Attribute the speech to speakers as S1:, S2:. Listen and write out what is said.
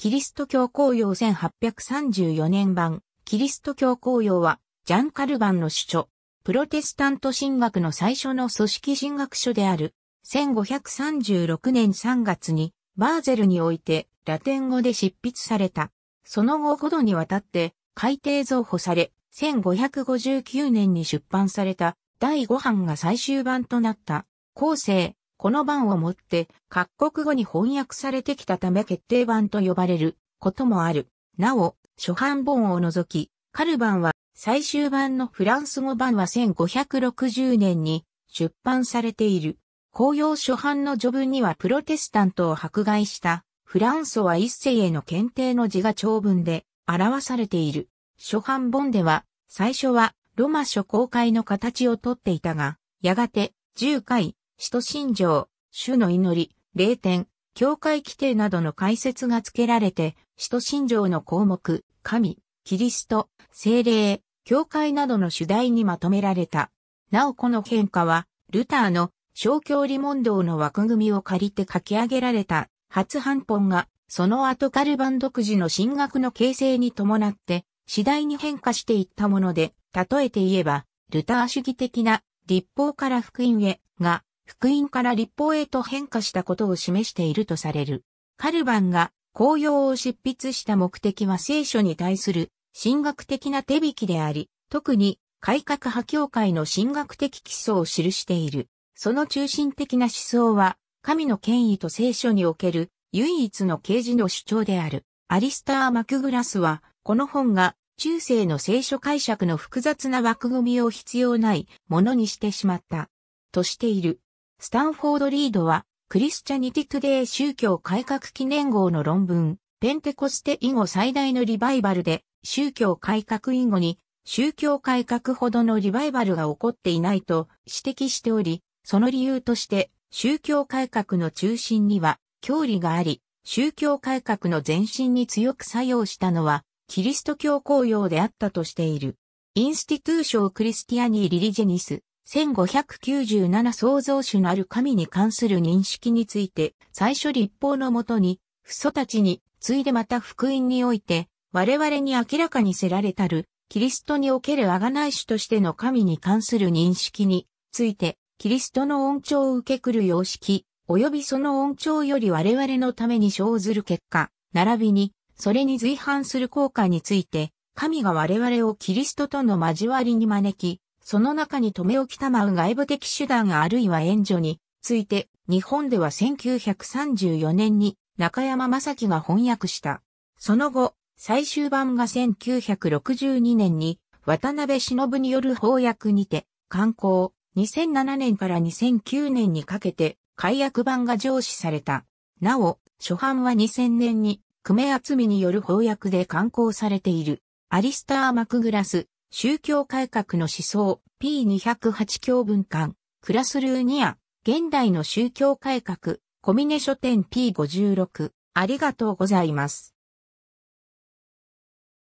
S1: キリスト教公用1834年版、キリスト教公用は、ジャン・カルバンの主著、プロテスタント神学の最初の組織神学書である、1536年3月に、バーゼルにおいて、ラテン語で執筆された。その後ほどにわたって、改訂増補され、1559年に出版された第5版が最終版となった。後世、この版をもって各国語に翻訳されてきたため決定版と呼ばれることもある。なお、初版本を除き、カル版は最終版のフランス語版は1560年に出版されている。公用初版の序文にはプロテスタントを迫害したフランソは一世への検定の字が長文で表されている。初版本では最初はロマ書公開の形をとっていたが、やがて10回使徒信条、主の祈り、霊典、教会規定などの解説が付けられて、使徒信条の項目、神、キリスト、精霊、教会などの主題にまとめられた。なおこの変化は、ルターの小教理問答の枠組みを借りて書き上げられた初版本が、その後カルバン独自の進学の形成に伴って、次第に変化していったもので、例えて言えば、ルター主義的な立法から福音へが福音から立法へと変化したことを示しているとされる。カルバンが公用を執筆した目的は聖書に対する神学的な手引きであり、特に改革派教会の神学的基礎を記している。その中心的な思想は、神の権威と聖書における唯一の啓示の主張である。アリスター・マクグラスは、この本が中世の聖書解釈の複雑な枠組みを必要ないものにしてしまった。としている。スタンフォード・リードは、クリスチャニティ・トゥデイ宗教改革記念号の論文、ペンテコステ以後最大のリバイバルで、宗教改革以後に、宗教改革ほどのリバイバルが起こっていないと指摘しており、その理由として、宗教改革の中心には、教理があり、宗教改革の前身に強く作用したのは、キリスト教公用であったとしている。インスティトゥーショー・クリスティアニー・リリジェニス、1597創造主のある神に関する認識について、最初立法のもとに、父祖たちに、ついでまた福音において、我々に明らかにせられたる、キリストにおける贖い主としての神に関する認識について、キリストの恩寵を受けくる様式、及びその恩寵より我々のために生ずる結果、並びに、それに随伴する効果について、神が我々をキリストとの交わりに招き、その中に留め置きたまう外部的手段あるいは援助について、日本では1934年に中山正樹が翻訳した。その後、最終版が1962年に渡辺忍による翻訳にて、刊行、2007年から2009年にかけて、解約版が上司された。なお、初版は2000年に、久米厚みによる翻訳で刊行されている。アリスター・マクグラス、宗教改革の思想 P208 教文館クラスルーニア現代の宗教改革小峰書店 P56 ありがとうございます。